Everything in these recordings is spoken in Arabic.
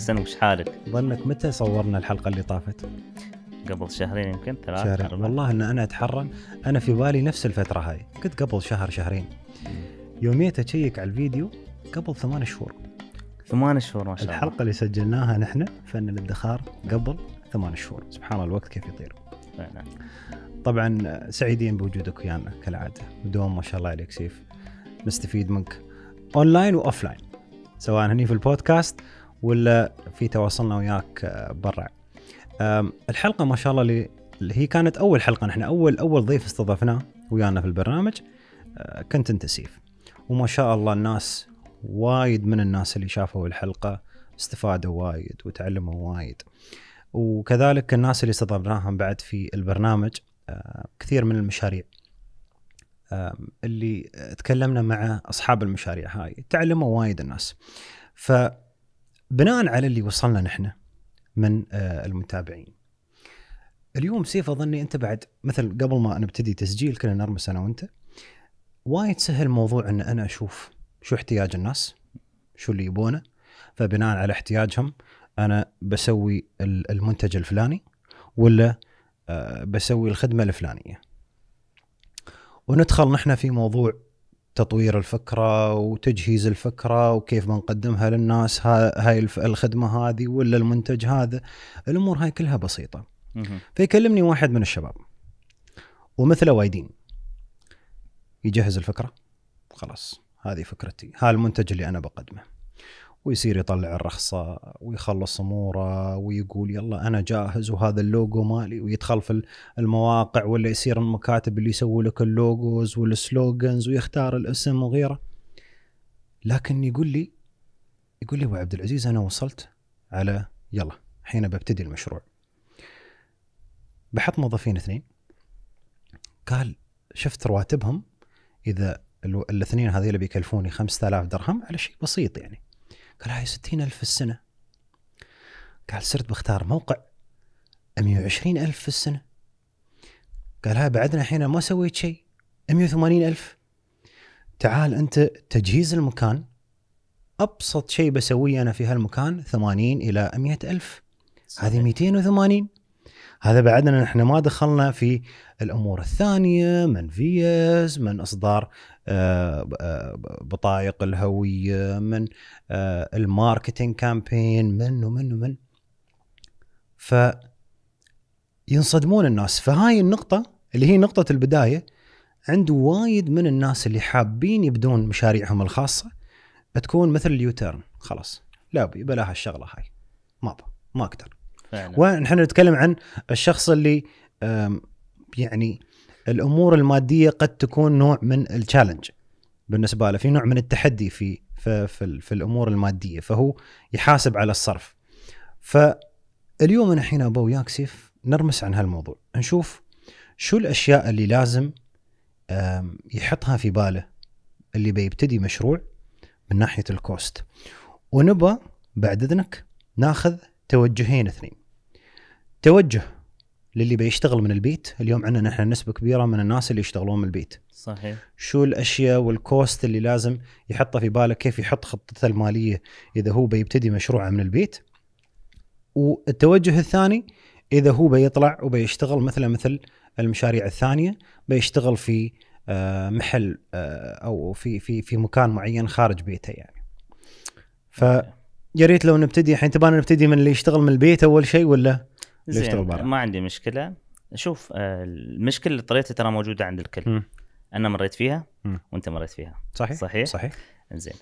حسن وش حالك؟ ظنك متى صورنا الحلقه اللي طافت؟ قبل شهرين يمكن ثلاث شهرين أربع. والله ان انا اتحرى انا في بالي نفس الفتره هاي كنت قبل شهر شهرين يوميت اشيك على الفيديو قبل ثمان شهور ثمان شهور ما شاء الله الحلقه اللي سجلناها نحن فن الادخار قبل ثمان شهور سبحان الله الوقت كيف يطير فعلا طبعا سعيدين بوجودك ويانا كالعاده ودوم ما شاء الله عليك سيف نستفيد منك اونلاين واوفلاين سواء هني في البودكاست ولا في تواصلنا وياك آه، برا الحلقه ما شاء الله اللي هي كانت اول حلقه نحن اول اول ضيف استضفناه ويانا في البرنامج آه، كنت انت سيف وما شاء الله الناس وايد من الناس اللي شافوا الحلقه استفادوا وايد وتعلموا وايد وكذلك الناس اللي استضفناهم بعد في البرنامج آه، كثير من المشاريع اللي تكلمنا مع اصحاب المشاريع هاي تعلموا وايد الناس ف بناء على اللي وصلنا نحن من آه، المتابعين اليوم سيف اظني انت بعد مثل قبل ما نبتدي تسجيل كنا نرمس انا وانت وايد سهل موضوع ان انا اشوف شو احتياج الناس شو اللي يبونه فبناء على احتياجهم انا بسوي المنتج الفلاني ولا آه، بسوي الخدمه الفلانيه وندخل نحن في موضوع تطوير الفكره وتجهيز الفكره وكيف بنقدمها للناس هاي الخدمه هذه ولا المنتج هذا الامور هاي كلها بسيطه فيكلمني واحد من الشباب ومثله وايدين يجهز الفكره خلاص هذه فكرتي هذا المنتج اللي انا بقدمه ويصير يطلع الرخصة ويخلص أموره ويقول يلا أنا جاهز وهذا اللوجو مالي ويدخل في المواقع ولا يصير المكاتب اللي يسووا لك اللوجوز والسلوجنز ويختار الاسم وغيره لكن يقول لي يقول لي أبو عبد العزيز أنا وصلت على يلا الحين ببتدي المشروع بحط موظفين اثنين قال شفت رواتبهم إذا الاثنين هذول بيكلفوني 5000 درهم على شيء بسيط يعني قال هاي ستين ألف في السنة قال صرت بختار موقع وعشرين ألف في السنة قال ها بعدنا حين ما سويت شيء وثمانين ألف تعال أنت تجهيز المكان أبسط شيء بسويه أنا في هالمكان 80 إلى 100 ألف هذه هذه 280 هذا بعدنا نحن ما دخلنا في الامور الثانيه من فيز من اصدار بطائق الهويه من آه، الماركتنج كامبين من ومن ومن ف ينصدمون الناس فهاي النقطه اللي هي نقطه البدايه عند وايد من الناس اللي حابين يبدون مشاريعهم الخاصه تكون مثل اليوتيرن خلاص لا بلاها الشغله هاي ما ما اقدر فعلا. ونحن نتكلم عن الشخص اللي يعني الامور الماديه قد تكون نوع من التشالنج بالنسبه له في نوع من التحدي في في, في, في الامور الماديه فهو يحاسب على الصرف فاليوم انا ابو وياك سيف نرمس عن هالموضوع نشوف شو الاشياء اللي لازم يحطها في باله اللي بيبتدي مشروع من ناحيه الكوست ونبى بعد اذنك ناخذ توجهين اثنين توجه للي بيشتغل من البيت اليوم عندنا نحن نسبه كبيره من الناس اللي يشتغلون من البيت صحيح شو الاشياء والكوست اللي لازم يحطها في باله كيف يحط خطته الماليه اذا هو بيبتدي مشروعه من البيت والتوجه الثاني اذا هو بيطلع وبيشتغل مثله مثل المشاريع الثانيه بيشتغل في آه، محل آه، او في في في مكان معين خارج بيته يعني ف يا ريت لو نبتدي الحين تبغانا نبتدي من اللي يشتغل من البيت اول شيء ولا ليش زين برا؟ ما عندي مشكله شوف آه، المشكله اللي طريتها ترى موجوده عند الكل م. انا مريت فيها م. وانت مريت فيها صحيح صحيح صحيح زين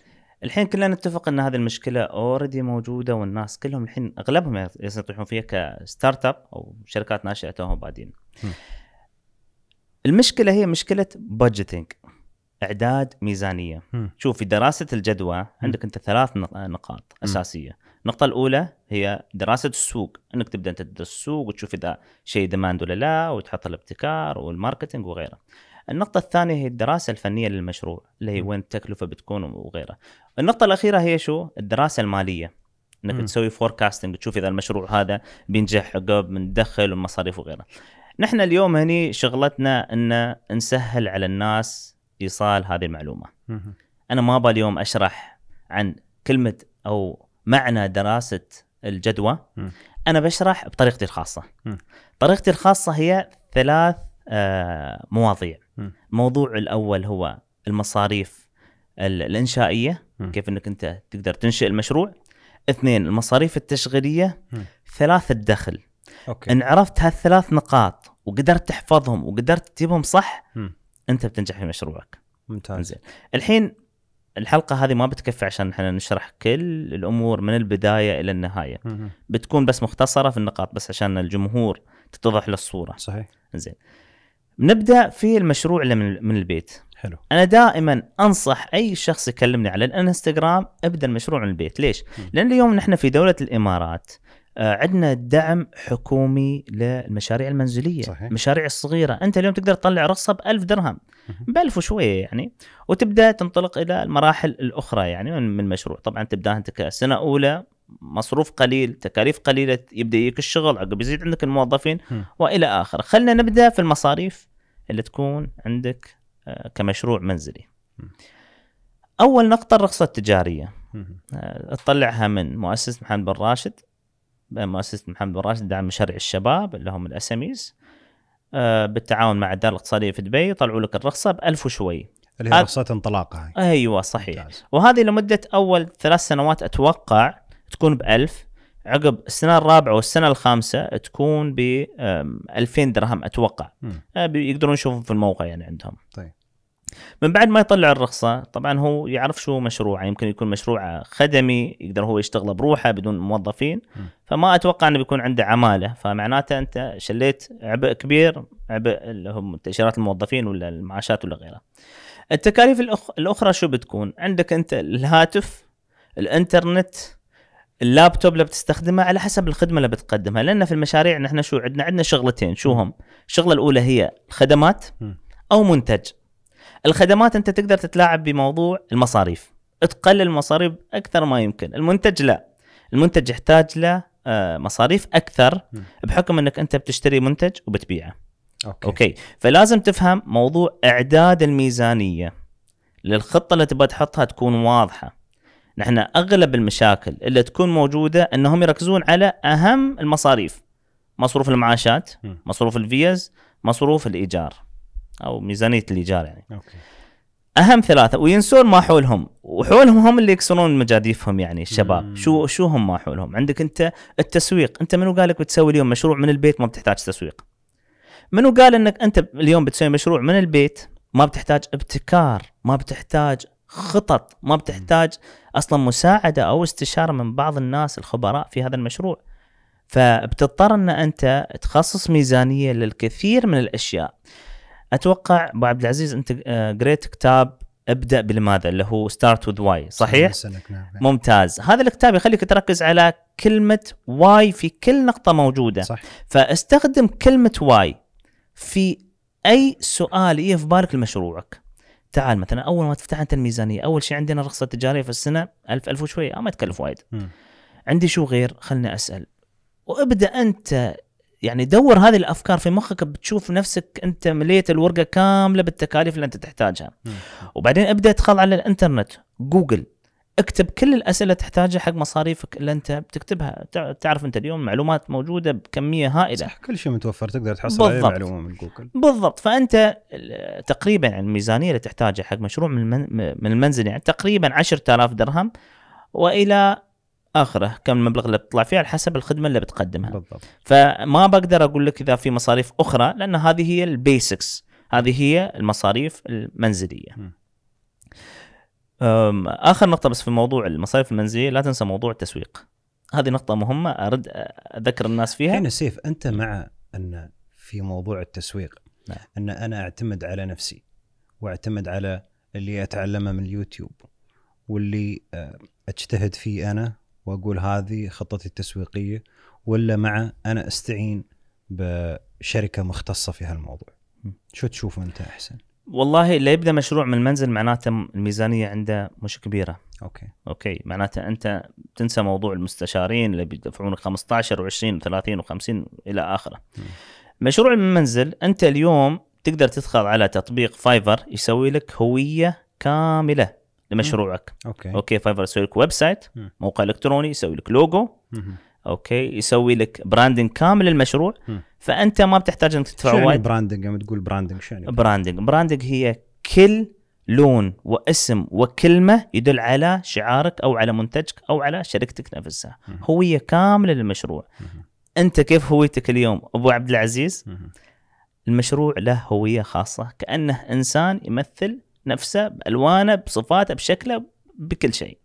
الحين كلنا نتفق ان هذه المشكله اوريدي موجوده والناس كلهم الحين اغلبهم يطيحون فيها كستارت اب او شركات ناشئه توهم بادين المشكله هي مشكله بادجيتنج اعداد ميزانيه م. شوف في دراسه الجدوى عندك انت ثلاث نقاط اساسيه النقطة الأولى هي دراسة السوق انك تبدا انت تدرس السوق وتشوف اذا شيء ديماند ولا لا وتحط الابتكار والماركتينج وغيره. النقطة الثانية هي الدراسة الفنية للمشروع اللي هي وين التكلفة بتكون وغيره. النقطة الأخيرة هي شو؟ الدراسة المالية انك م. تسوي فوركاستنج تشوف اذا المشروع هذا بينجح عقب من دخل والمصاريف وغيره. نحن اليوم هني شغلتنا ان نسهل على الناس ايصال هذه المعلومة. م. انا ما ابغى اليوم اشرح عن كلمة او معنى دراسه الجدوى م. انا بشرح بطريقتي الخاصه م. طريقتي الخاصه هي ثلاث آه، مواضيع م. الموضوع الاول هو المصاريف الانشائيه م. كيف انك انت تقدر تنشئ المشروع اثنين المصاريف التشغيليه ثلاث الدخل أوكي. ان عرفت هالثلاث نقاط وقدرت تحفظهم وقدرت تجيبهم صح م. انت بتنجح في مشروعك ممتاز زين الحين الحلقه هذه ما بتكفي عشان احنا نشرح كل الامور من البدايه الى النهايه مه. بتكون بس مختصره في النقاط بس عشان الجمهور تتضح له الصوره صحيح زين نبدا في المشروع اللي من البيت حلو انا دائما انصح اي شخص يكلمني على الانستغرام ابدا المشروع من البيت ليش مه. لان اليوم نحن في دوله الامارات آه، عندنا دعم حكومي للمشاريع المنزليه صحيح. المشاريع الصغيره انت اليوم تقدر تطلع رخصه ب 1000 درهم ب 1000 وشويه يعني وتبدا تنطلق الى المراحل الاخرى يعني من المشروع طبعا تبدا انت كسنه اولى مصروف قليل تكاليف قليله يبدا يجيك الشغل عقب يزيد عندك الموظفين م. والى اخره خلينا نبدا في المصاريف اللي تكون عندك آه، كمشروع منزلي م. اول نقطه الرخصه التجاريه آه، تطلعها من مؤسسه محمد بن راشد مؤسسه محمد بن راشد دعم مشاريع الشباب اللي هم الاسميز آه، بالتعاون مع الدار الاقتصاديه في دبي طلعوا لك الرخصه ب 1000 وشوي اللي هي رخصه انطلاقه هاي. ايوه صحيح ممتاز. وهذه لمده اول ثلاث سنوات اتوقع تكون ب 1000 عقب السنه الرابعه والسنه الخامسه تكون ب 2000 درهم اتوقع آه، يقدرون يشوفون في الموقع يعني عندهم طيب من بعد ما يطلع الرخصة طبعا هو يعرف شو مشروعه يمكن يكون مشروعه خدمي يقدر هو يشتغله بروحه بدون موظفين فما أتوقع أنه بيكون عنده عمالة فمعناته أنت شليت عبء كبير عبء اللي هم تأشيرات الموظفين ولا المعاشات ولا غيرها التكاليف الأخرى شو بتكون عندك أنت الهاتف الانترنت اللابتوب اللي بتستخدمه على حسب الخدمه اللي بتقدمها لان في المشاريع نحن شو عندنا عندنا شغلتين شو هم الشغله الاولى هي خدمات او منتج الخدمات انت تقدر تتلاعب بموضوع المصاريف تقلل المصاريف اكثر ما يمكن المنتج لا المنتج يحتاج له آه، مصاريف اكثر بحكم انك انت بتشتري منتج وبتبيعه اوكي, أوكي. فلازم تفهم موضوع اعداد الميزانيه للخطه اللي تبغى تحطها تكون واضحه نحن اغلب المشاكل اللي تكون موجوده انهم يركزون على اهم المصاريف مصروف المعاشات مصروف الفيز مصروف الايجار او ميزانيه الايجار يعني أوكي. اهم ثلاثه وينسون ما حولهم وحولهم هم اللي يكسرون مجاديفهم يعني الشباب مم. شو شو هم ما حولهم عندك انت التسويق انت منو قال لك بتسوي اليوم مشروع من البيت ما بتحتاج تسويق منو قال انك انت اليوم بتسوي مشروع من البيت ما بتحتاج ابتكار ما بتحتاج خطط ما بتحتاج اصلا مساعده او استشاره من بعض الناس الخبراء في هذا المشروع فبتضطر ان انت تخصص ميزانيه للكثير من الاشياء اتوقع ابو عبد العزيز انت آه، قريت كتاب ابدا بلماذا اللي هو ستارت وذ واي صحيح نعم،, نعم. ممتاز هذا الكتاب يخليك تركز على كلمه واي في كل نقطه موجوده صح. فاستخدم كلمه واي في اي سؤال يجي في بالك لمشروعك تعال مثلا اول ما تفتح انت الميزانيه اول شيء عندنا رخصه تجاريه في السنه 1000 1000 وشويه ما تكلف وايد عندي شو غير خلني اسال وابدا انت يعني دور هذه الافكار في مخك بتشوف نفسك انت مليت الورقه كامله بالتكاليف اللي انت تحتاجها وبعدين ابدا ادخل على الانترنت جوجل اكتب كل الاسئله تحتاجها حق مصاريفك اللي انت بتكتبها تعرف انت اليوم معلومات موجوده بكميه هائله صح كل شيء متوفر تقدر تحصل عليه معلومه من جوجل بالضبط فانت تقريبا يعني الميزانيه اللي تحتاجها حق مشروع من المنزل يعني تقريبا 10000 درهم والى اخره كم المبلغ اللي بتطلع فيه على حسب الخدمه اللي بتقدمها بالضبط. فما بقدر اقول لك اذا في مصاريف اخرى لان هذه هي البيسكس هذه هي المصاريف المنزليه م. اخر نقطه بس في موضوع المصاريف المنزليه لا تنسى موضوع التسويق هذه نقطه مهمه ارد اذكر الناس فيها هنا سيف انت مع ان في موضوع التسويق م. نعم. ان انا اعتمد على نفسي واعتمد على اللي اتعلمه من اليوتيوب واللي اجتهد فيه انا واقول هذه خطتي التسويقيه ولا مع انا استعين بشركه مختصه في هالموضوع شو تشوف انت احسن والله اللي يبدا مشروع من المنزل معناته الميزانيه عنده مش كبيره اوكي اوكي معناته انت تنسى موضوع المستشارين اللي بيدفعون 15 و20 و30 و50 الى اخره مشروع من المنزل انت اليوم تقدر تدخل على تطبيق فايفر يسوي لك هويه كامله لمشروعك اوكي اوكي فايفر يسوي لك ويب سايت موقع الكتروني يسوي لك لوجو اوكي يسوي لك براندنج كامل للمشروع فانت ما بتحتاج انك تدفع وايد يعني براندنج لما تقول براندنج شو يعني براندنج براندنج هي كل لون واسم وكلمه يدل على شعارك او على منتجك او على شركتك نفسها هويه كامله للمشروع انت كيف هويتك اليوم ابو عبد العزيز المشروع له هويه خاصه كانه انسان يمثل نفسه بالوانه بصفاته بشكله بكل شيء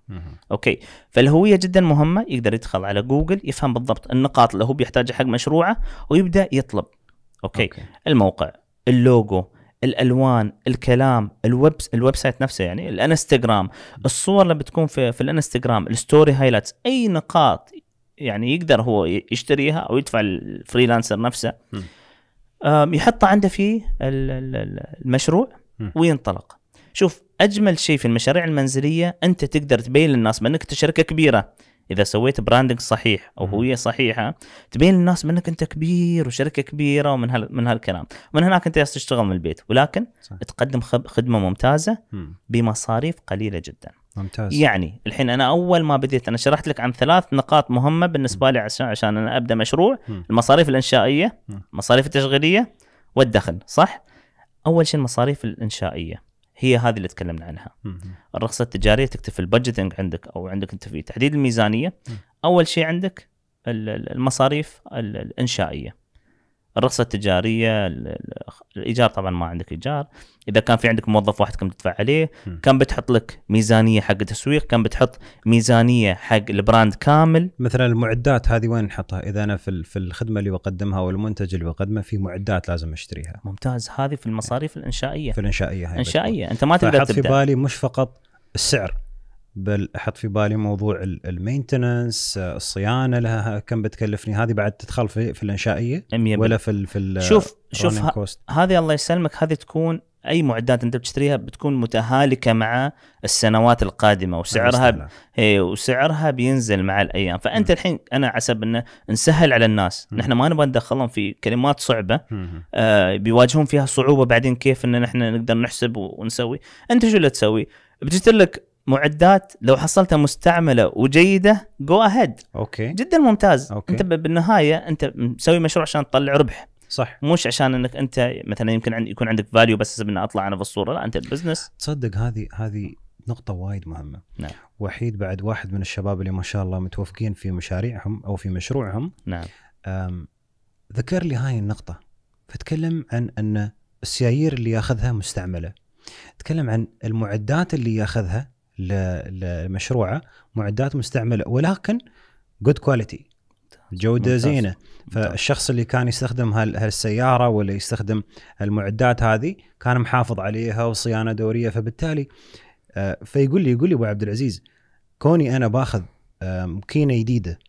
اوكي فالهويه جدا مهمه يقدر يدخل على جوجل يفهم بالضبط النقاط اللي هو بيحتاجها حق مشروعه ويبدا يطلب أوكي. اوكي الموقع اللوجو الالوان الكلام الويب الويب سايت نفسه يعني الانستغرام الصور اللي بتكون في, في الانستغرام الستوري هايلايتس اي نقاط يعني يقدر هو يشتريها او يدفع الفريلانسر نفسه يحطها عنده في المشروع وينطلق شوف اجمل شيء في المشاريع المنزليه انت تقدر تبين للناس بانك انت شركه كبيره اذا سويت براندنج صحيح او هويه صحيحه تبين للناس بانك انت كبير وشركه كبيره ومن هال من هالكلام من هناك انت تشتغل من البيت ولكن صح. تقدم خدمه ممتازه بمصاريف قليله جدا ممتاز يعني الحين انا اول ما بديت انا شرحت لك عن ثلاث نقاط مهمه بالنسبه لي عشان عشان انا ابدا مشروع المصاريف الانشائيه المصاريف التشغيليه والدخل صح اول شيء المصاريف الانشائيه هي هذه اللي تكلمنا عنها مم. الرخصه التجاريه تكتفي البادجتنج عندك او عندك انت في تحديد الميزانيه مم. اول شيء عندك المصاريف الانشائيه مم. الرخصه التجاريه الايجار طبعا ما عندك ايجار اذا كان في عندك موظف واحد كم تدفع عليه كم بتحط لك ميزانيه حق التسويق كم بتحط ميزانيه حق البراند كامل مثلا المعدات هذه وين نحطها اذا انا في في الخدمه اللي بقدمها او المنتج اللي بقدمه في معدات لازم اشتريها ممتاز هذه في المصاريف الانشائيه في الانشائيه هاي انشائيه انت ما تقدر تبدا في بالي مش فقط السعر بل احط في بالي موضوع المينتننس آه، الصيانه لها كم بتكلفني هذه بعد تدخل في, في الانشائيه 100% ولا في الـ في الـ شوف آه، شوف هذه الله يسلمك هذه تكون اي معدات انت بتشتريها بتكون متهالكه مع السنوات القادمه وسعرها هي وسعرها بينزل مع الايام فانت م. الحين انا حسب انه نسهل على الناس م. نحن ما نبغى ندخلهم في كلمات صعبه آه بيواجهون فيها صعوبه بعدين كيف ان نحن نقدر نحسب ونسوي انت شو اللي تسوي بتجيب لك معدات لو حصلتها مستعمله وجيده جو اهيد اوكي جدا ممتاز أوكي. انت بالنهايه انت مسوي مشروع عشان تطلع ربح صح مش عشان انك انت مثلا يمكن عن يكون عندك فاليو بس ان اطلع انا بالصوره لا انت البزنس تصدق هذه هذه نقطة وايد مهمة نعم. وحيد بعد واحد من الشباب اللي ما شاء الله متوفقين في مشاريعهم أو في مشروعهم نعم ذكر لي هاي النقطة فتكلم عن أن السيايير اللي ياخذها مستعملة تكلم عن المعدات اللي ياخذها لمشروعه معدات مستعمله ولكن جود كواليتي جوده ممتاز. زينه فالشخص اللي كان يستخدم هالسياره ولا يستخدم المعدات هذه كان محافظ عليها وصيانه دوريه فبالتالي آه، فيقول لي يقول لي ابو عبد العزيز كوني انا باخذ آه، مكينه جديده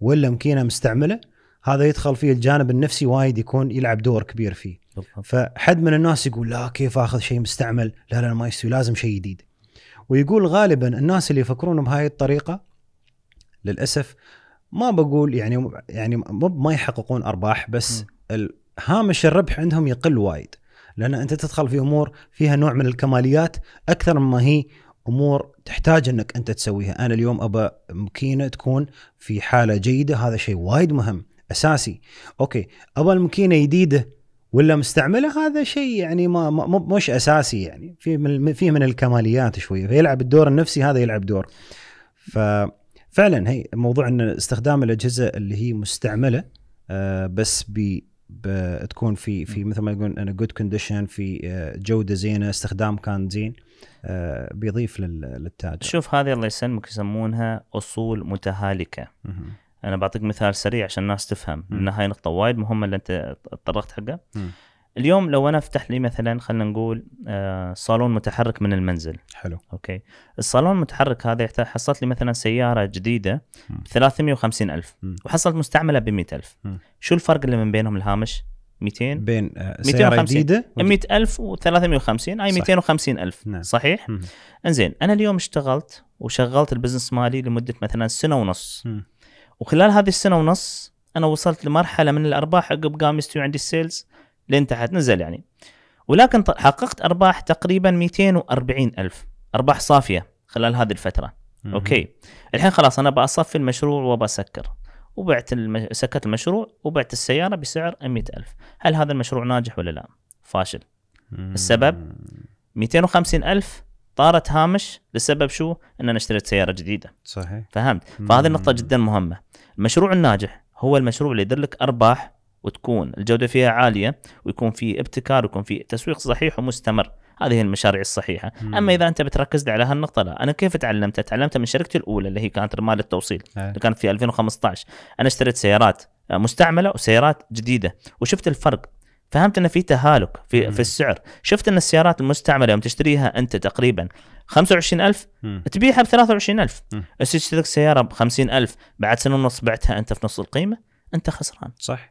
ولا مكينه مستعمله هذا يدخل فيه الجانب النفسي وايد يكون يلعب دور كبير فيه فحد من الناس يقول لا كيف اخذ شيء مستعمل لا لا ما يستوي لازم شيء جديد ويقول غالبا الناس اللي يفكرون بهاي الطريقه للاسف ما بقول يعني يعني ما يحققون ارباح بس هامش الربح عندهم يقل وايد لان انت تدخل في امور فيها نوع من الكماليات اكثر مما هي امور تحتاج انك انت تسويها، انا اليوم ابى ماكينه تكون في حاله جيده هذا شيء وايد مهم اساسي. اوكي، ابى الماكينه جديده ولا مستعمله هذا شيء يعني ما مش اساسي يعني في من فيه من الكماليات شويه فيلعب الدور النفسي هذا يلعب دور ففعلا هي موضوع ان استخدام الاجهزه اللي هي مستعمله آه، بس بس تكون في في مثل ما يقول ان جود كونديشن في آه، جوده زينه استخدام كان زين آه، بيضيف للتاجر شوف هذه الله يسلمك يسمونها اصول متهالكه انا بعطيك مثال سريع عشان الناس تفهم لان هاي نقطه وايد مهمه اللي انت تطرقت حقها اليوم لو انا افتح لي مثلا خلينا نقول آه، صالون متحرك من المنزل حلو اوكي الصالون المتحرك هذا يحتاج حصلت لي مثلا سياره جديده ب 350 الف وحصلت مستعمله ب 100 الف شو الفرق اللي من بينهم الهامش 200 بين آه، سياره جديده الف و350 اي الف نعم. صحيح؟ انزين انا اليوم اشتغلت وشغلت البزنس مالي لمده مثلا سنه ونص م. وخلال هذه السنه ونص انا وصلت لمرحله من الارباح عقب قام يستوي عندي السيلز لين تحت نزل يعني ولكن حققت ارباح تقريبا 240 الف ارباح صافيه خلال هذه الفتره مم. اوكي الحين خلاص انا بصفي المشروع وبسكر وبعت المش... سكرت المشروع وبعت السياره بسعر 100000 هل هذا المشروع ناجح ولا لا فاشل مم. السبب 250000 طارت هامش لسبب شو؟ ان انا اشتريت سياره جديده. صحيح. فهمت؟ فهذه النقطه جدا مهمه. المشروع الناجح هو المشروع اللي يدر لك ارباح وتكون الجوده فيها عاليه ويكون في ابتكار ويكون في تسويق صحيح ومستمر. هذه هي المشاريع الصحيحه، مم. اما اذا انت بتركز لي على هالنقطه لا، انا كيف تعلمت؟ تعلمت من شركتي الاولى اللي هي كانت رمال التوصيل آه. اللي كانت في 2015، انا اشتريت سيارات مستعمله وسيارات جديده وشفت الفرق فهمت ان في تهالك في مم. في السعر شفت ان السيارات المستعمله يوم تشتريها انت تقريبا 25000 تبيعها ب 23000 بس تشترك سياره ب 50000 بعد سنه ونص بعتها انت في نص القيمه انت خسران صح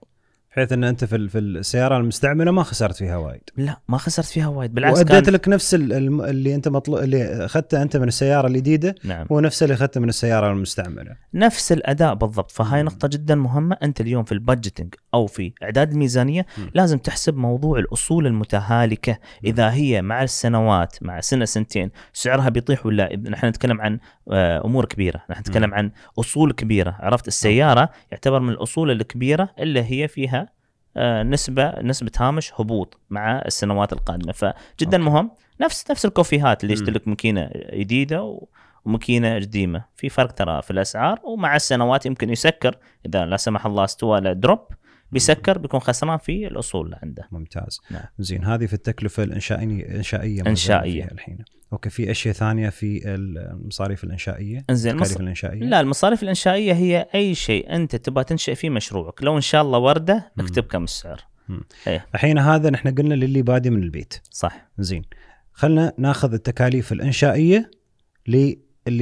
بحيث ان انت في في السياره المستعمله ما خسرت فيها وايد لا ما خسرت فيها وايد بالعكس واديت كان... لك نفس اللي انت مطلوب اللي اخذته انت من السياره الجديده نعم. هو نفس اللي اخذته من السياره المستعمله نفس الاداء بالضبط فهاي نقطه جدا مهمه انت اليوم في البادجتنج او في اعداد الميزانيه م. لازم تحسب موضوع الاصول المتهالكه اذا هي مع السنوات مع سنه سنتين سعرها بيطيح ولا نحن نتكلم عن آه، امور كبيره نحن نتكلم عن اصول كبيره عرفت السياره يعتبر من الاصول الكبيره اللي هي فيها آه، نسبه نسبه هامش هبوط مع السنوات القادمه فجدا أوكي. مهم نفس نفس الكوفيهات اللي يشتري ماكينه جديده وماكينه قديمه في فرق ترى في الاسعار ومع السنوات يمكن يسكر اذا لا سمح الله استوى له دروب بيسكر بيكون خسران في الاصول اللي عنده ممتاز نعم. زين هذه في التكلفه الانشائيه انشائيه انشائيه الحين اوكي في اشياء ثانيه في المصاريف الانشائيه انزين المص... الانشائيه لا المصاريف الانشائيه هي اي شيء انت تبغى تنشئ فيه مشروعك لو ان شاء الله ورده اكتب كم السعر إيه. الحين هذا نحن قلنا للي بادي من البيت صح زين خلنا ناخذ التكاليف الانشائيه للي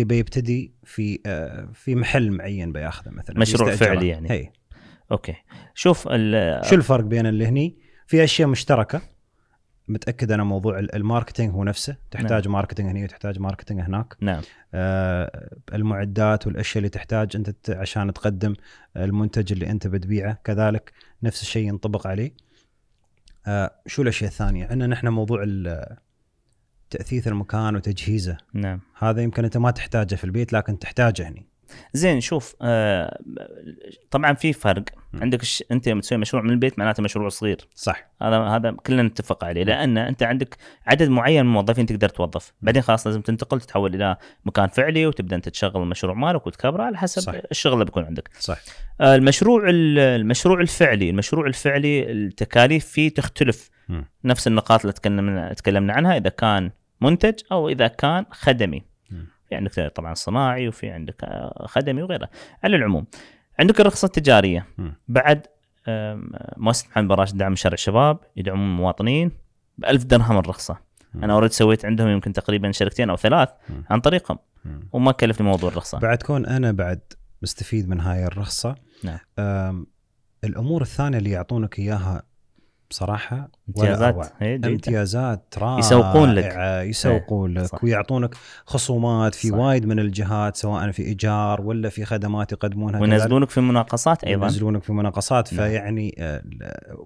بيبتدي في آه، في محل معين بياخذه مثلا مشروع فعلي يعني هي. إيه. اوكي شوف شو الفرق بين اللي هني في اشياء مشتركه متاكد انا موضوع الماركتينج هو نفسه تحتاج نعم. ماركتينج هني وتحتاج ماركتينج هناك نعم آه المعدات والاشياء اللي تحتاج انت عشان تقدم المنتج اللي انت بتبيعه كذلك نفس الشيء ينطبق عليه آه شو الاشياء الثانيه عندنا نحن موضوع تاثيث المكان وتجهيزه نعم هذا يمكن انت ما تحتاجه في البيت لكن تحتاجه هنا زين شوف آه طبعا في فرق عندك ش... انت لما تسوي مشروع من البيت معناته مشروع صغير صح هذا هذا كلنا نتفق عليه لان انت عندك عدد معين من الموظفين تقدر توظف بعدين خلاص لازم تنتقل تتحول الى مكان فعلي وتبدا انت تشغل المشروع مالك وتكبره على حسب صح. الشغل اللي بيكون عندك صح آه المشروع المشروع الفعلي المشروع الفعلي التكاليف فيه تختلف م. نفس النقاط اللي تكلمنا تكلمنا عنها اذا كان منتج او اذا كان خدمي في عندك طبعا صناعي وفي عندك آه، خدمي وغيره على العموم عندك الرخصه التجاريه بعد مؤسسه آه، محمد براشد دعم شرع الشباب يدعمون المواطنين ب 1000 درهم الرخصه انا اوريدي سويت عندهم يمكن تقريبا شركتين او ثلاث عن طريقهم وما كلفني موضوع الرخصه بعد كون انا بعد مستفيد من هاي الرخصه نعم الامور الثانيه اللي يعطونك اياها بصراحه امتيازات امتيازات رائعه يسوقون لك يسوقون لك صح. ويعطونك خصومات في صح. وايد من الجهات سواء في ايجار ولا في خدمات يقدمونها وينزلونك في مناقصات ايضا ينزلونك في مناقصات نعم. فيعني آه،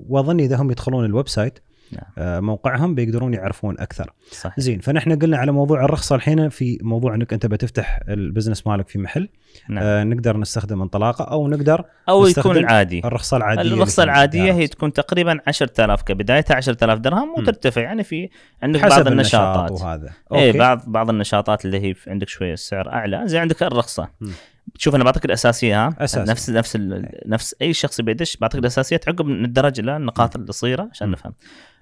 واظن اذا هم يدخلون الويب سايت نعم. آه، موقعهم بيقدرون يعرفون اكثر صحيح. زين فنحن قلنا على موضوع الرخصه الحين في موضوع انك انت بتفتح البزنس مالك في محل نعم. آه نقدر نستخدم انطلاقه او نقدر او يكون عادي الرخصه العاديه الرخصه العاديه هي نعم. تكون تقريبا 10000 كبدايتها 10000 درهم وترتفع يعني في عندك حسب بعض النشاطات وهذا إيه، أوكي. اي بعض بعض النشاطات اللي هي عندك شويه السعر اعلى زي عندك الرخصه م. شوف انا بعطيك الاساسيه ها أساسي. نفس نفس إيه. نفس اي شخص بيدش بعطيك الاساسيه تعقب من الدرجه للنقاط القصيره عشان نفهم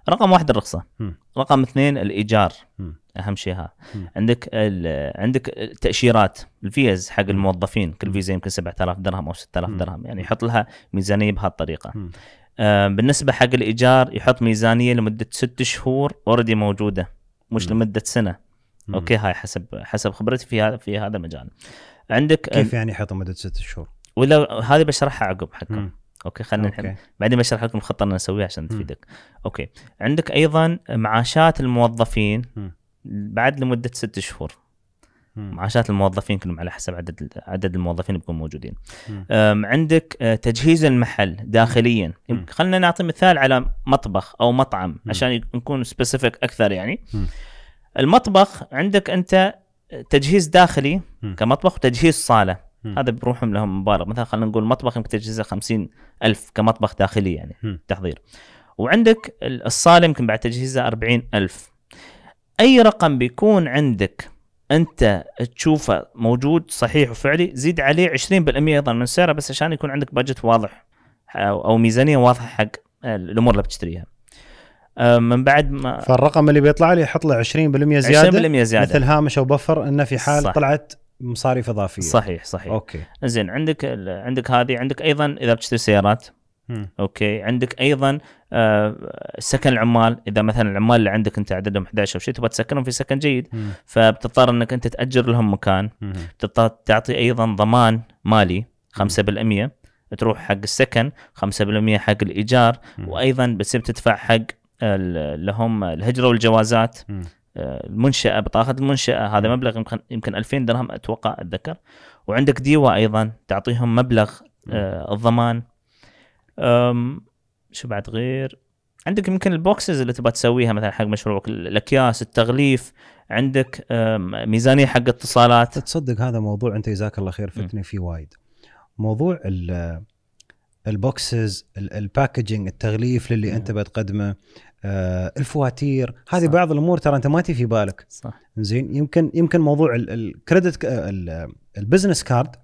رقم واحد الرخصه م. رقم اثنين الايجار م. اهم شيء هذا عندك عندك التاشيرات الفيز حق الموظفين كل فيزا يمكن 7000 درهم او 6000 درهم يعني يحط لها ميزانيه بهالطريقه آه بالنسبه حق الايجار يحط ميزانيه لمده ست شهور اوريدي موجوده مش م. لمده سنه م. اوكي هاي حسب حسب خبرتي في هذا في هذا المجال عندك كيف يعني يحط مده ست شهور؟ ولا هذه بشرحها عقب حقكم اوكي خلينا الحين بعدين بشرح لكم الخطه اللي نسويها عشان تفيدك اوكي عندك ايضا معاشات الموظفين م. بعد لمده ست شهور معاشات الموظفين كلهم على حسب عدد عدد الموظفين بيكونوا موجودين عندك آه، تجهيز المحل داخليا خلينا نعطي مثال على مطبخ او مطعم م. عشان نكون سبيسيفيك اكثر يعني م. المطبخ عندك انت تجهيز داخلي م. كمطبخ وتجهيز صاله هذا بروحهم لهم مبالغ مثلا خلينا نقول مطبخ يمكن تجهزه 50 ألف كمطبخ داخلي يعني م. تحضير وعندك الصاله يمكن بعد تجهيزها 40 ألف أي رقم بيكون عندك انت تشوفه موجود صحيح وفعلي زيد عليه 20% ايضا من سعره بس عشان يكون عندك بادجت واضح او ميزانيه واضحه حق الامور اللي بتشتريها من بعد ما فالرقم اللي بيطلع لي يحط له 20% زياده 20% زياده مثل هامش او بفر انه في حال صح. طلعت مصاريف اضافيه صحيح صحيح اوكي زين عندك عندك هذه عندك ايضا اذا بتشتري سيارات مم. اوكي عندك ايضا آه سكن العمال اذا مثلا العمال اللي عندك انت عددهم 11 او شيء تبغى تسكنهم في سكن جيد مم. فبتضطر انك انت تاجر لهم مكان بتضطر تعطي ايضا ضمان مالي 5% تروح حق السكن 5% حق الايجار مم. وايضا بتصير تدفع حق لهم الهجره والجوازات مم. المنشاه بطاقه المنشاه هذا مبلغ يمكن يمكن 2000 درهم اتوقع اتذكر وعندك ديوا ايضا تعطيهم مبلغ آه، الضمان شو بعد غير عندك يمكن البوكسز اللي تبغى تسويها مثلا حق مشروعك الاكياس التغليف عندك ميزانيه حق اتصالات تصدق هذا موضوع انت جزاك الله خير فتني فيه وايد موضوع آه، البوكسز الباكجينج التغليف للي انت بتقدمه آه، الفواتير هذه صح. بعض الامور ترى انت ما تي في بالك صح زين يمكن يمكن موضوع الكريدت البزنس كارد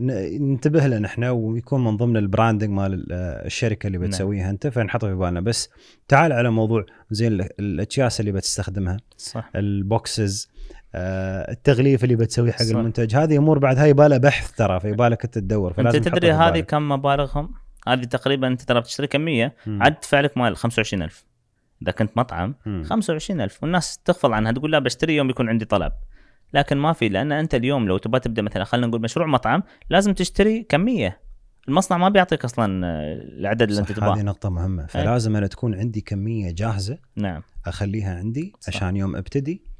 ننتبه له نحن ويكون من ضمن البراندنج مال آه، الشركه اللي نعم. بتسويها انت فنحطه في بالنا بس تعال على موضوع زين الاكياس اللي بتستخدمها صح البوكسز آه، التغليف اللي بتسويه حق صح. المنتج هذه امور بعد هاي بالها بحث ترى في بالك انت تدور انت تدري هذه كم مبالغهم؟ هذه تقريبا انت ترى بتشتري كميه عاد تدفع لك مال 25000 اذا كنت مطعم 25000 والناس تغفل عنها تقول لا بشتري يوم يكون عندي طلب لكن ما في لان انت اليوم لو تبغى تبدا مثلا خلينا نقول مشروع مطعم لازم تشتري كميه المصنع ما بيعطيك اصلا العدد اللي انت تبغاه هذه نقطه مهمه إيه. فلازم انا تكون عندي كميه جاهزه نعم اخليها عندي صح. عشان يوم ابتدي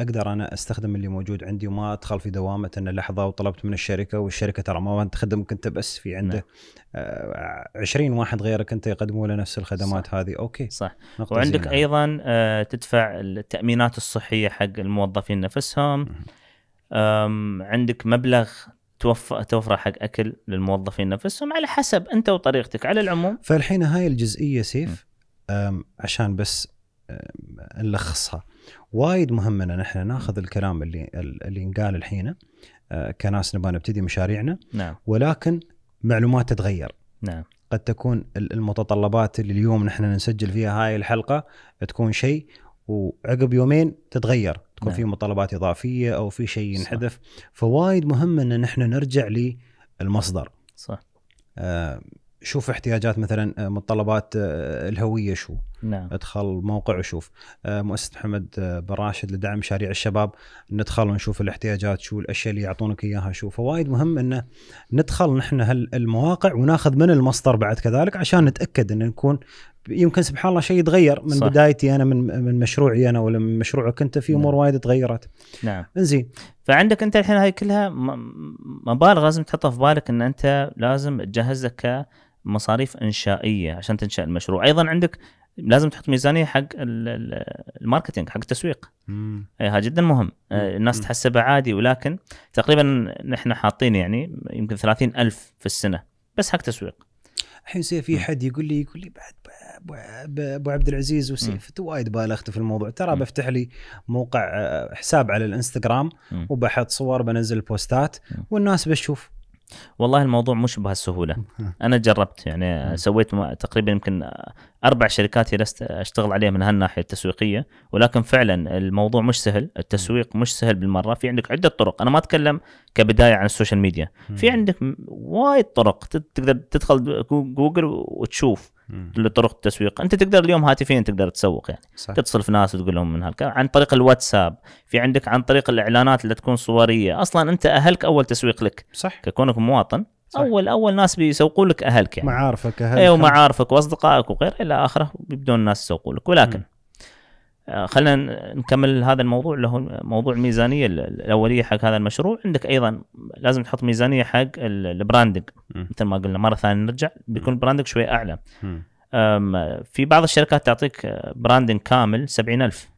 اقدر انا استخدم اللي موجود عندي وما ادخل في دوامه ان لحظه وطلبت من الشركه والشركه ترى ما تخدمك انت بس في عنده نعم. 20 آه، واحد غيرك انت يقدموا له نفس الخدمات صح. هذه اوكي صح وعندك زينا. ايضا آه، تدفع التامينات الصحيه حق الموظفين نفسهم عندك مبلغ توفر توفره حق اكل للموظفين نفسهم على حسب انت وطريقتك على العموم فالحين هاي الجزئيه سيف عشان بس نلخصها وايد مهم ان احنا ناخذ الكلام اللي اللي انقال الحين آه، كناس نبغى نبتدي مشاريعنا نعم. ولكن معلومات تتغير نعم قد تكون المتطلبات اللي اليوم نحن نسجل فيها هاي الحلقه تكون شيء وعقب يومين تتغير تكون نعم. في متطلبات اضافيه او في شيء ينحذف فوايد مهم ان نحن نرجع للمصدر صح آه شوف احتياجات مثلا آه، متطلبات آه، الهويه شو نعم. ادخل موقع وشوف آه، مؤسسه محمد بن راشد لدعم مشاريع الشباب ندخل ونشوف الاحتياجات شو الاشياء اللي يعطونك اياها شو فوايد مهم انه ندخل نحن هالمواقع وناخذ من المصدر بعد كذلك عشان نتاكد ان نكون يمكن سبحان الله شيء يتغير من صح. بدايتي انا من من مشروعي انا ولا من مشروعك انت في نعم. امور نعم. وايد تغيرت نعم زين فعندك انت الحين هاي كلها مبالغ لازم تحطها في بالك ان انت لازم تجهز لك مصاريف انشائيه عشان تنشا المشروع ايضا عندك لازم تحط ميزانيه حق الماركتينج حق التسويق هذا إيه، جدا مهم إيه، الناس تحسبها عادي ولكن تقريبا نحن حاطين يعني يمكن ثلاثين ألف في السنه بس حق تسويق الحين سيف في حد يقول لي يقول لي بعد ابو عبد العزيز وسيف انت وايد بالغت في الموضوع ترى بفتح لي موقع آه، حساب على الانستغرام وبحط صور بنزل بوستات والناس بتشوف والله الموضوع مش بهالسهوله انا جربت يعني سويت تقريبا يمكن اربع شركات جلست اشتغل عليها من هالناحيه التسويقيه ولكن فعلا الموضوع مش سهل التسويق مش سهل بالمره في عندك عده طرق انا ما اتكلم كبدايه عن السوشيال ميديا في عندك وايد طرق تقدر تدخل جوجل وتشوف لطرق التسويق انت تقدر اليوم هاتفيا تقدر تسوق يعني صح. تتصل في ناس وتقول لهم من هالكلام عن طريق الواتساب في عندك عن طريق الاعلانات اللي تكون صوريه اصلا انت اهلك اول تسويق لك صح ككونك مواطن صح. اول اول ناس بيسوقوا لك اهلك يعني معارفك اهلك ايوه معارفك واصدقائك وغيره الى اخره بيبدون الناس يسوقوا لك ولكن م. آه، خلينا نكمل هذا الموضوع اللي هو موضوع الميزانيه الاوليه حق هذا المشروع عندك ايضا لازم تحط ميزانيه حق البراندنج مثل ما قلنا مره ثانيه نرجع بيكون البراندنج شوي اعلى في بعض الشركات تعطيك براندنج كامل 70000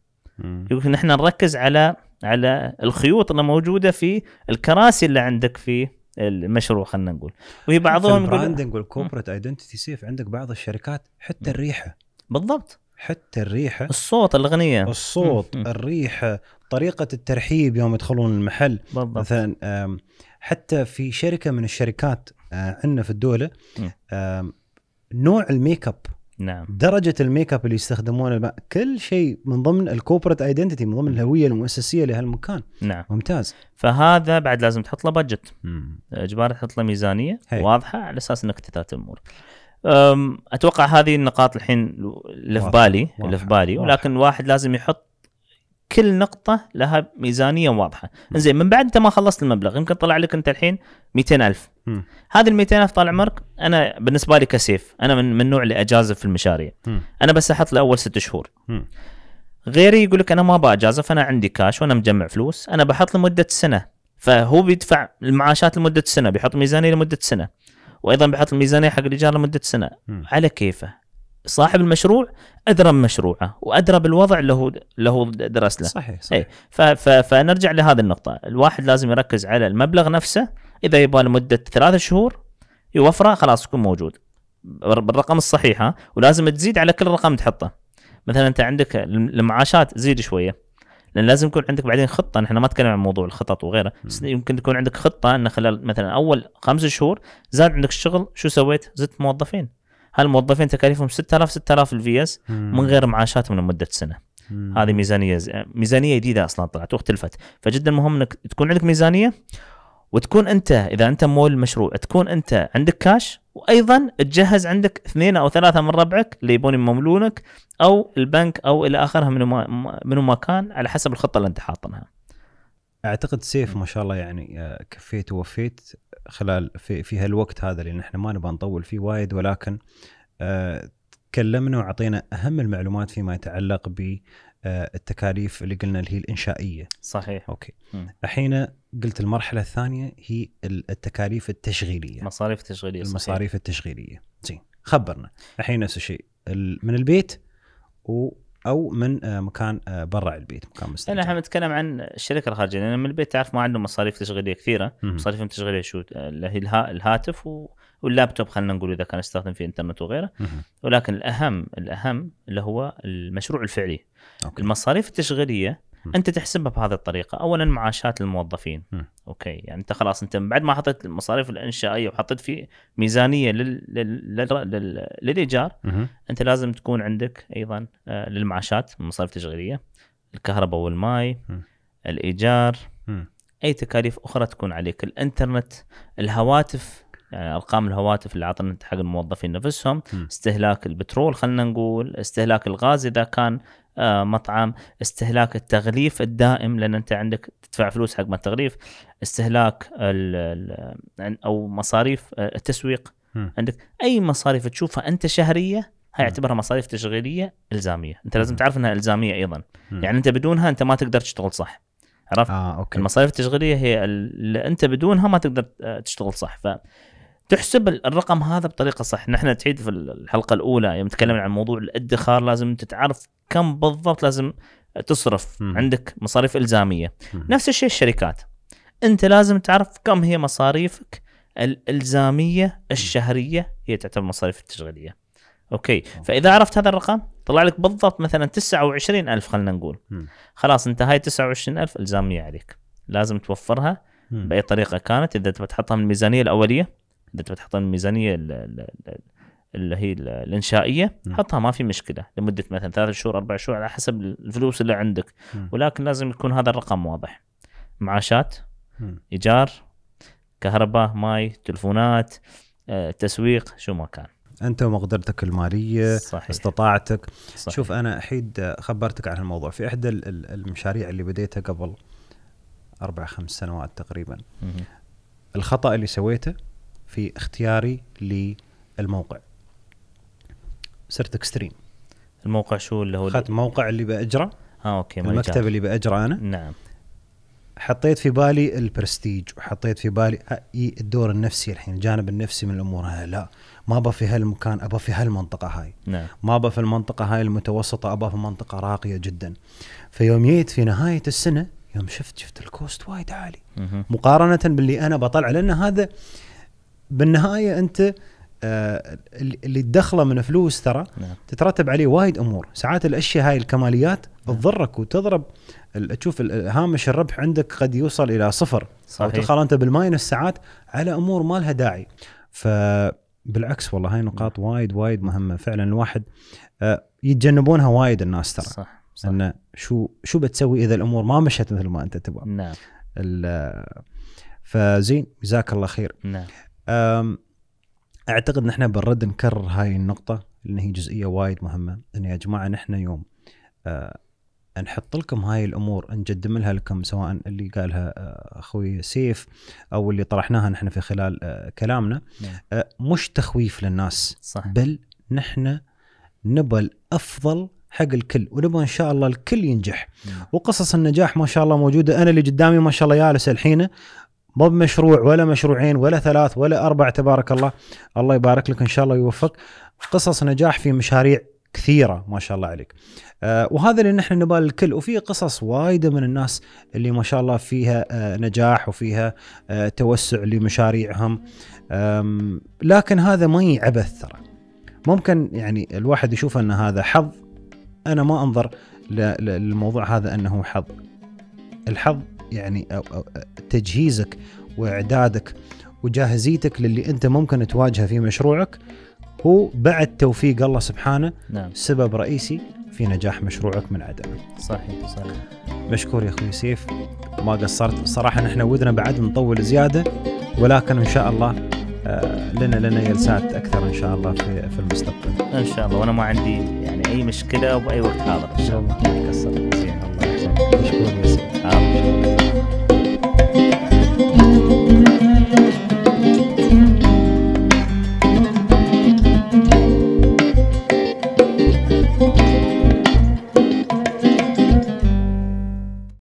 يقول نحن نركز على على الخيوط اللي موجوده في الكراسي اللي عندك في المشروع خلينا نقول وهي بعضهم البراندنج والكوربريت ايدنتيتي سيف عندك بعض الشركات حتى الريحه بالضبط حتى الريحه الصوت الاغنيه الصوت الريحه طريقه الترحيب يوم يدخلون المحل بالضبط. مثلا حتى في شركه من الشركات آه، عندنا في الدوله نوع الميك اب نعم درجه الميك اب اللي يستخدمونه كل شيء من ضمن الكوبريت ايدنتيتي من ضمن الهويه المؤسسيه لهالمكان نعم ممتاز فهذا بعد لازم تحط له بادجت اجباري تحط له ميزانيه هي. واضحه على اساس انك تثبت الامور اتوقع هذه النقاط الحين اللي في بالي اللي في بالي ولكن الواحد لازم يحط كل نقطة لها ميزانية واضحة زين من بعد انت ما خلصت المبلغ يمكن طلع لك انت الحين 200000 هذا ال 200000 طال عمرك انا بالنسبة لي كسيف انا من من النوع اللي اجازف في المشاريع م. انا بس احط لأول اول ست شهور م. غيري يقول لك انا ما باجازف انا عندي كاش وانا مجمع فلوس انا بحط لمدة سنة فهو بيدفع المعاشات لمدة سنة بيحط ميزانية لمدة سنة وايضا بحط الميزانيه حق الايجار لمده سنه م. على كيفه صاحب المشروع ادرى بمشروعه وادرى بالوضع اللي هو اللي هو درس له صحيح إيه، صحيح ف ف فنرجع لهذه النقطه الواحد لازم يركز على المبلغ نفسه اذا يبغى لمده ثلاثة شهور يوفره خلاص يكون موجود بالرقم الصحيح ولازم تزيد على كل رقم تحطه مثلا انت عندك المعاشات زيد شويه لان لازم يكون عندك بعدين خطه نحن ما نتكلم عن موضوع الخطط وغيره بس يمكن تكون عندك خطه ان خلال مثلا اول خمس شهور زاد عندك الشغل شو سويت؟ زدت موظفين هالموظفين تكاليفهم 6000 6000 الفي اس من غير معاشاتهم لمده سنه هذه ميزانيه ميزانيه جديده اصلا طلعت واختلفت فجدا مهم انك تكون عندك ميزانيه وتكون انت اذا انت مول مشروع تكون انت عندك كاش وايضا تجهز عندك اثنين او ثلاثه من ربعك اللي يبون يمولونك او البنك او الى اخرها من ما من ما كان على حسب الخطه اللي انت حاطنها. اعتقد سيف ما شاء الله يعني آه، كفيت ووفيت خلال في, في هالوقت هذا اللي نحن ما نبغى نطول فيه وايد ولكن آه، كلمنا وعطينا اهم المعلومات فيما يتعلق بالتكاليف آه، اللي قلنا اللي هي الانشائيه. صحيح. اوكي. الحين قلت المرحله الثانيه هي التكاليف التشغيليه. مصاريف تشغيليه المصاريف صحيح. التشغيليه. زين خبرنا الحين نفس الشيء من البيت و او من آه، مكان آه، برا البيت مكان مستأجر احنا نتكلم عن الشركه الخارجيه لان من البيت تعرف ما عندهم مصاريف تشغيليه كثيره مصاريفهم تشغيليه شو اللي هي الهاتف و واللابتوب خلينا نقول اذا كان استخدم في انترنت وغيره ولكن الاهم الاهم اللي هو المشروع الفعلي أوكي. المصاريف التشغيليه انت تحسبها بهذه الطريقه اولا معاشات الموظفين م. اوكي يعني انت خلاص انت بعد ما حطيت المصاريف الانشائيه وحطيت في ميزانيه لل... لل... لل... لل... للايجار م. انت لازم تكون عندك ايضا آه، للمعاشات المصاريف التشغيليه الكهرباء والماء م. الايجار م. اي تكاليف اخرى تكون عليك الانترنت الهواتف يعني ارقام الهواتف اللي اعطنا حق الموظفين نفسهم م. استهلاك البترول خلينا نقول استهلاك الغاز اذا كان آه، مطعم استهلاك التغليف الدائم لان انت عندك تدفع فلوس حق ما التغليف استهلاك الـ الـ يعني او مصاريف آه، التسويق م. عندك اي مصاريف تشوفها انت شهريه هاي اعتبرها مصاريف تشغيليه الزاميه انت لازم تعرف انها الزاميه ايضا م. يعني انت بدونها انت ما تقدر تشتغل صح عرفت آه، أوكي. المصاريف التشغيليه هي اللي انت بدونها ما تقدر آه، تشتغل صح ف تحسب الرقم هذا بطريقه صح نحن تعيد في الحلقه الاولى يوم تكلمنا عن موضوع الادخار لازم انت تعرف كم بالضبط لازم تصرف م. عندك مصاريف الزاميه م. نفس الشيء الشركات انت لازم تعرف كم هي مصاريفك الالزاميه الشهريه هي تعتبر مصاريف التشغيليه اوكي فاذا عرفت هذا الرقم طلع لك بالضبط مثلا 29000 خلينا نقول خلاص انت هاي 29000 الزاميه عليك لازم توفرها باي طريقه كانت اذا تبى تحطها من الميزانيه الاوليه اذا تبي تحط الميزانيه اللي هي الانشائيه حطها ما في مشكله لمده مثلا ثلاث شهور اربع شهور على حسب الفلوس اللي عندك ولكن لازم يكون هذا الرقم واضح معاشات ايجار كهرباء ماي تلفونات آه، تسويق شو ما كان انت ومقدرتك الماليه صحيح. استطاعتك صحيح. شوف انا احيد خبرتك عن الموضوع في احدى المشاريع اللي بديتها قبل اربع خمس سنوات تقريبا مم. الخطا اللي سويته في اختياري للموقع صرت اكستريم الموقع شو اللي هو اخذت الموقع اللي باجره اه اوكي المكتب اللي باجره انا نعم حطيت في بالي البرستيج وحطيت في بالي آه، الدور النفسي الحين الجانب النفسي من الامور هاي لا ما ابى في هالمكان ابى في هالمنطقه هاي نعم. ما ابى في المنطقه هاي المتوسطه ابى في منطقه راقيه جدا فيوم جيت في نهايه السنه يوم شفت شفت الكوست وايد عالي مقارنه باللي انا بطلع لان هذا بالنهايه انت آه، اللي تدخله من فلوس ترى نعم. تترتب عليه وايد امور ساعات الاشياء هاي الكماليات نعم. تضرك وتضرب تشوف هامش الربح عندك قد يوصل الى صفر صحيح. او تدخل انت بالماينس ساعات على امور ما لها داعي فبالعكس والله هاي نقاط نعم. وايد وايد مهمه فعلا الواحد آه، يتجنبونها وايد الناس ترى صح, صح. انه شو شو بتسوي اذا الامور ما مشت مثل ما انت تبغى نعم فزين جزاك الله خير نعم اعتقد ان احنا نكرر هاي النقطه لان هي جزئيه وايد مهمه ان يا جماعه نحن يوم أه، نحط لكم هاي الامور نقدم لها لكم سواء اللي قالها أه، اخوي سيف او اللي طرحناها نحن في خلال أه، كلامنا نعم. مش تخويف للناس صح. بل نحن نبى الافضل حق الكل ونبى ان شاء الله الكل ينجح مم. نعم. وقصص النجاح ما شاء الله موجوده انا اللي قدامي ما شاء الله جالس الحين مو بمشروع ولا مشروعين ولا ثلاث ولا اربع تبارك الله الله يبارك لك ان شاء الله ويوفقك قصص نجاح في مشاريع كثيره ما شاء الله عليك آه، وهذا اللي نحن نبال الكل وفي قصص وايده من الناس اللي ما شاء الله فيها آه، نجاح وفيها آه، توسع لمشاريعهم لكن هذا ما عبث ترى ممكن يعني الواحد يشوف ان هذا حظ انا ما انظر للموضوع هذا انه حظ الحظ يعني تجهيزك واعدادك وجاهزيتك للي انت ممكن تواجهه في مشروعك هو بعد توفيق الله سبحانه نعم. سبب رئيسي في نجاح مشروعك من عدمه صحيح صحيح مشكور يا اخوي سيف ما قصرت صراحه نحن ودنا بعد نطول زياده ولكن ان شاء الله آه، لنا لنا جلسات اكثر ان شاء الله في في المستقبل ان شاء الله وانا ما عندي يعني اي مشكله باي وقت حاضر ان شاء الله ما قصرت